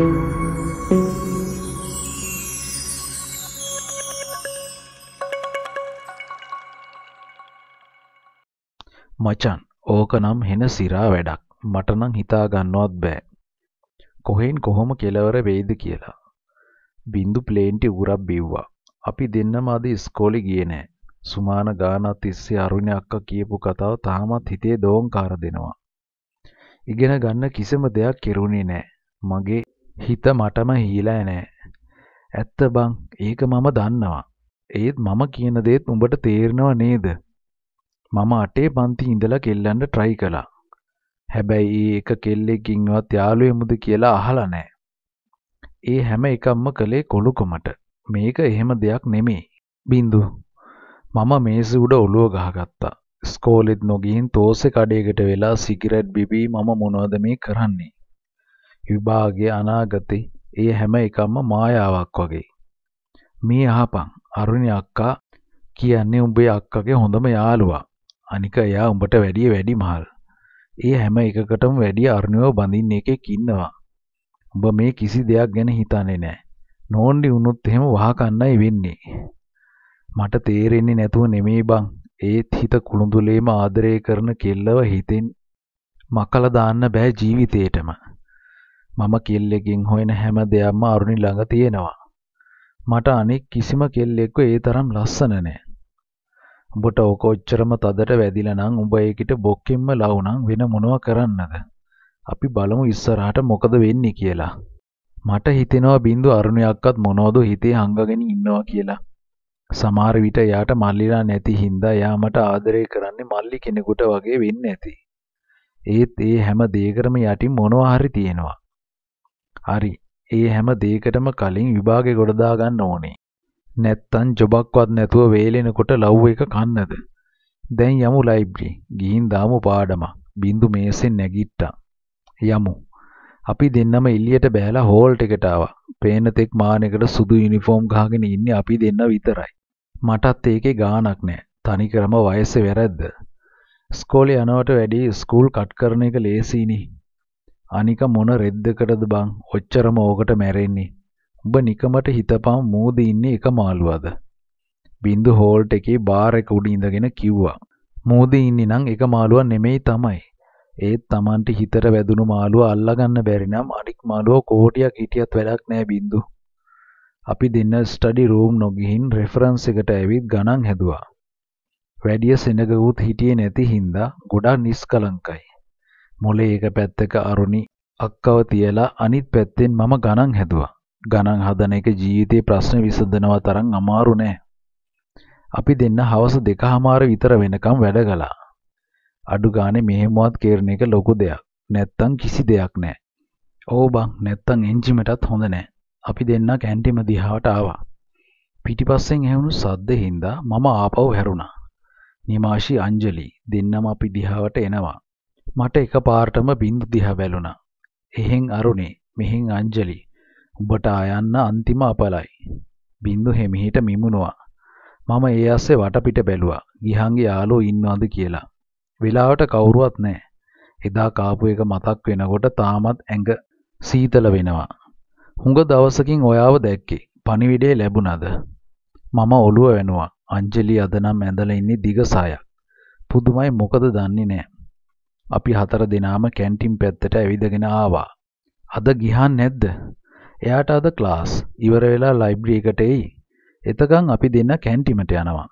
මචන් ඕක නම් හෙන සිරා වැඩක් මටනං හිතා ගන්නවත් බෑ. කොහෙන් කොහොම කෙලවර වෙයිද කියලා. බින්දු ප්ලේන්ටි උගුරක් බිව්වා. අපි දෙන්නම අද ඉස්කෝලි ගියේ නෑ. සුමාන ගානත් තිස්සේ අරුණි අක්කා කියපු කතාව තාමත් හිතේ දෝංකාර දෙනවා. ඉගෙන ගන්න කිසිම දෙයක් කෙරුණේ නෑ. මගේ හිත මටම හීලා නෑ. ඇත්ත බං ඒක මම දන්නවා. ඒත් මම කියන දේත් උඹට තේරෙනව නේද? මම අටේ පන්ති ඉඳලා කෙල්ලන්ට try කළා. හැබැයි ඒ එක කෙල්ලෙක්ගින්වත් යාළුවෙමුද කියලා අහලා නෑ. ඒ හැම එකක්ම කළේ කොලුකමට. මේක එහෙම දෙයක් නෙමේ. බින්දු. මම මේසෙ උඩ ඔළුව ගහගත්තා. ස්කෝලෙත් නොගිහින් තෝසෙ කඩේකට වෙලා සිගරට් බිබී මම මොනවද මේ කරන්නේ? විභාගය අනාගතේ ඒ හැම එකක්ම මායාවක් වගේ. මේ අහපන් අරුණි අක්කා කියන්නේ උඹේ අක්කගේ හොඳම යාළුවා. අනික එයා උඹට වැඩිය වැඩි මහල්. ඒ හැම එකකටම වැඩිය අරුණිව බඳින්න එකෙක් ඉන්නවා. උඹ මේ කිසි දෙයක් ගැන හිතන්නේ නැහැ. නෝන්ඩි වුණොත් එහෙම වහකන්නයි වෙන්නේ. මට තේරෙන්නේ නැතුව නෙමේ බං. ඒත් හිත කුළුඳුලේම ආදරය කරන කෙල්ලව හිතෙන් මකලා දාන්න බෑ ජීවිතේටම. මම කෙල්ලෙක්ගෙන් හොයන හැම දෙයක්ම අරුණි ළඟ තියෙනවා. මට අනෙක් කිසිම කෙල්ලෙක්ව ඒ තරම් ලස්සන නෑ. උඹට ඕක ඔච්චරම තදට වැදිලා නම් උඹ ඒකිට බොක්කෙම්ම ලවුනම් වෙන මොනව කරන්නද? අපි බලමු ඉස්සරහට මොකද වෙන්නේ කියලා. මට හිතෙනවා බින්දු අරුණි අක්කත් මොනවද හිතේ හංගගෙන ඉන්නවා කියලා. සමහර විට එයාට මල්ලිලා නැති හින්දා එයා මට ආදරය කරන්නේ මල්ලි කෙනෙකුට වගේ වෙන්නේ නැති. ඒත් ඒ හැම දෙයකටම යටින් මොනවා හරි තියෙනවා. හරි. ඒ හැම දෙයකටම කලින් විභාගේ ගොඩදා ගන්න ඕනේ. නැත්තම් ජොබක්වත් නැතුව වේලෙනකොට ලව් එක කන්නද? දැන් යමු ලයිබ්‍රරි. ගිහින් දාමු පාඩමක්. බින්දු මේසෙන් නැගිට්ටා. යමු. අපි දෙන්නම එල්ලියට බෑලා හෝල්ට් එකට ආවා. පේන තෙක් මානෙකට සුදු යුනිෆෝම් ගහගෙන ඉන්නේ අපි දෙන්න විතරයි. මටත් ඒකේ ගාණක් නෑ. තනිකරම වයසේ වැරද්ද. ඉස්කෝලේ යනවට වැඩිය ස්කූල් කට් කරන එක ලේසියිනේ. අනික මොන රෙද්දකටද බං ඔච්චරම ඕකට මැරෙන්නේ. උඹ නිකමට හිතපම් මූද ඉන්නේ එක මාළුවද. බින්දු හෝල්ට් එකේ බාර් එක උඩ ඉඳගෙන කිව්වා. මූද ඉන්නේ නම් එක මාළුවා නෙමෙයි තමයි. ඒත් Tamanට හිතට වැදුණු මාළුවා අල්ලගන්න බැරි නම් අනික් මාළුවා කෝටියක් හිටියත් වැඩක් නෑ බින්දු. අපි දෙන්න ස්ටඩි රූම් නොගිහින් රෙෆරන්ස් එකට ඇවිත් ගණන් හැදුවා. වැඩිය සෙනගවුත් හිටියේ නැති හින්දා ගොඩාක් නිස්කලංකයි. මොලේ එක පැත්තක අරුණි අක්කව තියලා අනිත් පැත්තෙන් මම ගණන් හැදුවා. ගණන් හදන එක ජීවිතේ ප්‍රශ්න විසඳනවා තරම් අමාරු නෑ. අපි දෙන්න හවස දෙකමාර විතර වෙනකම් වැඩ කළා. අඩු ගානේ මෙහෙමවත් කේරණ එක ලොකු දෙයක්. නැත්තම් කිසි දෙයක් නෑ. ඕ බං නැත්තම් එන්ජිමටත් හොඳ නෑ. අපි දෙන්න කැන්ටිම දිහාට ආවා. පිටිපස්සෙන් ඇහුණු සද්දෙහිඳ මම ආපහු හැරුණා. නිමාෂි අංජලි දෙන්නම අපි දිහාවට එනවා. මට එකපාරටම බින්දු දිහා බැලුණා. එහෙන් අරුණේ, මෙහෙන් අංජලි. උඹට ආයන්න අන්තිම අපලයි. බින්දු හෙමිහිට මිමුණුවා. මම ඒ අස්සේ වටපිට බැලුවා. ගිහන්ගේ යාළුවෝ ඉන්නවද කියලා. වෙලාවට කවුරුවත් නැහැ. එදා කාපු එක මතක් වෙනකොට තාමත් ඇඟ සීතල වෙනවා. හුඟ දවසකින් ඔයාව දැක්කේ. පණිවිඩේ ලැබුණද? මම ඔළුව වෙනවා. අංජලි අද නම් ඇඳලා ඉන්නේ දිග සායක්. පුදුමයි මොකද දන්නේ නැහැ. අපි හතර දෙනාම කැන්ටිම් පැත්තට ඇවිදගෙන ආවා. අද ගිහන් නැද්ද? එයාට අද ක්ලාස්. ඉවර වෙලා ලයිබ්‍රරි එකට එයි. එතකන් අපි දෙන්න කැන්ටිමට යනවා.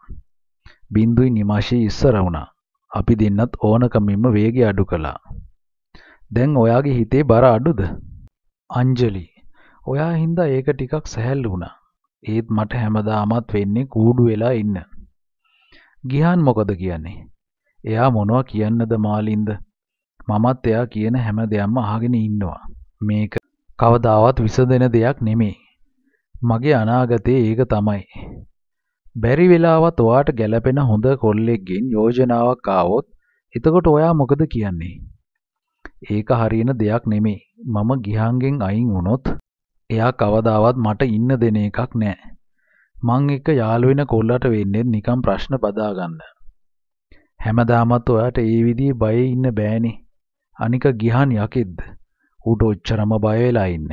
බින්දුයි නිමාෂී ඉස්සර වුණා. අපි දෙන්නත් ඕනකමින්ම වේගය අඩු කළා. දැන් ඔයාගේ හිතේ බර අඩුද? අංජලි. ඔයා හින්දා ඒක ටිකක් සැහැල්ලු වුණා. ඒත් මට හැමදාමත් වෙන්නේ කූඩු වෙලා ඉන්න. ගිහන් මොකද කියන්නේ? එයා මොනවා කියන්නද මාලින්ද? මමත් එයා කියන හැම දෙයක්ම අහගෙන ඉන්නවා. මේක කවදාවත් විසඳෙන දෙයක් නෙමේ. මගේ අනාගතේ ඒක තමයි. බැරි වෙලාවත් ඔයාට ගැළපෙන හොඳ කොල්ලෙක්ගෙන් යෝජනාවක් ආවොත් එතකොට ඔයා මොකද කියන්නේ? ඒක හරියන දෙයක් නෙමේ. මම ගිහන්ගෙන් අයින් වුණොත් එයා කවදාවත් මට ඉන්න දෙන එකක් නෑ. මං එක්ක යාළු වෙන කොල්ලට වෙන්නේ නිකම් ප්‍රශ්න බදාගන්න. හැමදාමත් ඔයාට ඒ විදිහේ බයේ ඉන්න බෑනේ. අනික ගිහන් යකිද්ද ඌට ඔච්චරම බය වෙලා ඉන්න.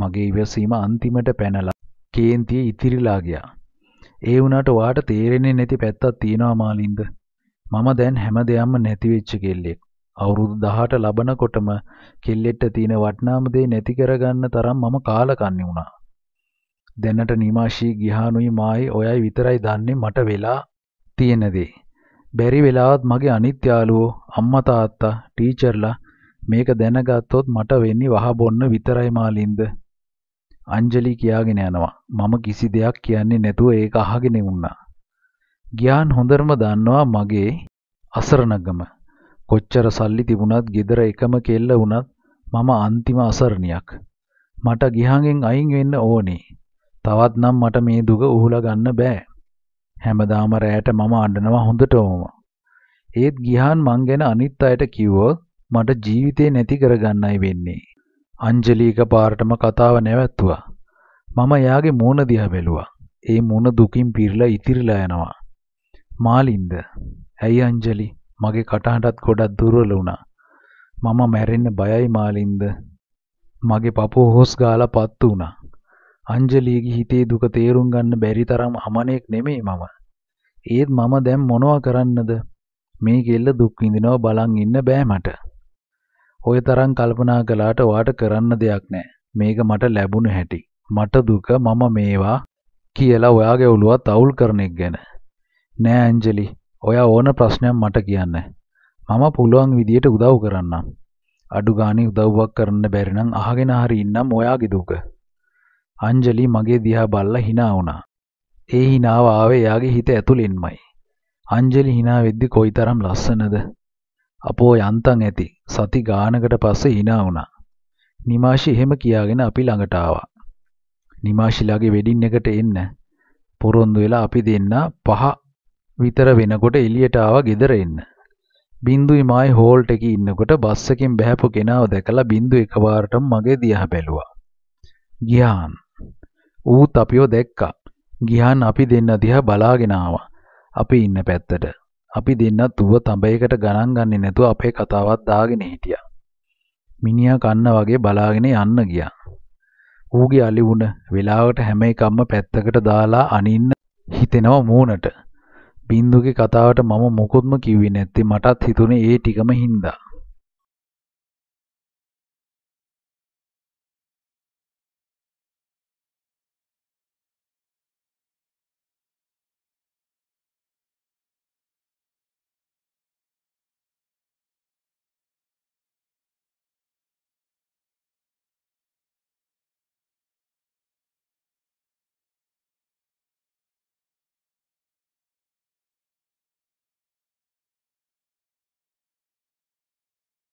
මගේ ඉවසීම අන්තිමට පැනලා කේන්තිය ඉතිරිලා ගියා. ඒ වුණාට ඔයාට තේරෙන්නේ නැති පැත්තක් තියෙනවා මාලින්ද. මම දැන් හැම දෙයක්ම නැති වෙච්ච කෙල්ලෙක්. අවුරුදු 18 ලබනකොටම කෙල්ලෙට තියෙන වටිනාම දේ නැති කරගන්න තරම් මම කාලකන්ණි වුණා. දැනට නිමාශී ගිහානුයි මායි ඔයයි විතරයි දන්නේ මට වෙලා තියෙන දේ. බැරි වෙලාවත් මගේ අනිත් යාළුවෝ අම්මා තාත්තා ටීචර්ලා මේක දැනගත්තොත් මට වෙන්නේ වහ බොන්න විතරයි මාලින්ද අංජලි කියාගෙන යනවා මම කිසි දෙයක් කියන්නේ නැතුව ඒක අහගෙන වුණා ගියාන් හොඳටම දන්නවා මගේ අසරණකම කොච්චර සල්ලි තිබුණත් ගෙදර එකම කෙල්ල වුණත් මම අන්තිම අසරණියක් මට ගිහන්ගෙන් අයින් වෙන්න ඕනේ තවත් නම් මට මේ දුක උහුලා ගන්න බෑ හැමදාම රැයට මම අඬනවා හොඳටම. ඒත් ගිහාන් මං ගැන අනිත් අයට කිව්වොත් මට ජීවිතේ නැති කරගන්නයි වෙන්නේ. අංජලි එකපාරටම කතාව නැවැත්තුවා. මම එයාගේ මූණ දිහා බැලුවා. ඒ මූණ දුකින් පිරලා ඉතිරිලා යනවා. මාලින්ද ඇයි අංජලි මගේ කටහඬත් ගොඩක් දුර්වල වුණා. මම මැරෙන්න බයයි මාලින්ද. මගේ පපුව හොස් ගාලා පත්තු වුණා. අංජලියගේ හිතේ දුක තේරුම් ගන්න බැරි තරම් අමනෙක් නෙමෙයි මම. ඒත් මම දැන් මොනවා කරන්නද? මේ කෙල්ල දුක් විඳිනවා බලන් ඉන්න බෑ මට. ඔය තරම් කල්පනා කළාට වාට කරන්න දෙයක් නෑ. මේක මට ලැබුණ හැටි. මට දුක මම මේවා කියලා ඔයාගේ ඔළුවත් අවුල් කරන එක ගැන. නෑ ඇන්ජලි, ඔයා ඕන ප්‍රශ්නයක් මට කියන්න. මම පුළුවන් විදියට උදව් කරන්නම්. අඩු ගානේ උදව්වක් කරන්න බැරි නම් අහගෙන හරි ඉන්නම් ඔයාගේ දුක. අංජලි මගේ දිහා බල්ලා hina වුණා. ඒ hinaව ආවේ එයාගේ හිත ඇතුලින්මයි. අංජලි hina වෙද්දි කොයිතරම් ලස්සනද? අපෝ යන්තම් ඇති. සති ගානකට පස්සේ hina වුණා. නිමාෂි එහෙම කියාගෙන අපි ළඟට ආවා. නිමාශිලාගේ වෙඩින් එකට එන්න පොරොන්දු වෙලා අපි දෙන්න පහ විතර වෙනකොට එළියට ආවා ගෙදර එන්න. බින්දුයි මායි හෝල්ට් එකේ ඉන්නකොට බස් එකෙන් බහැපු කෙනාව දැකලා බින්දු එකපාරටම මගේ දිහා බැලුවා. ගියාන් ඌත් අපිව දැක්කා. ගිහන් අපි දෙන්න දිහා බලාගෙන ආවා. අපි ඉන්න පැත්තට. අපි දෙන්නත් ඌව තඹයකට ගණන් ගන්නේ නැතුව අපේ කතාවත් දාගෙන හිටියා. මිනිහා කන්න වගේ බලාගෙන යන්න ගියා. ඌගේ අලි වුණ වෙලාවට හැම එකක්ම පැත්තකට දාලා අනින්න හිතෙනවා මූණට. බින්දුගේ කතාවට මම මොකොත්ම කිව්වේ නැත්තේ මටත් හිතුනේ ඒ ටිකම හින්දා.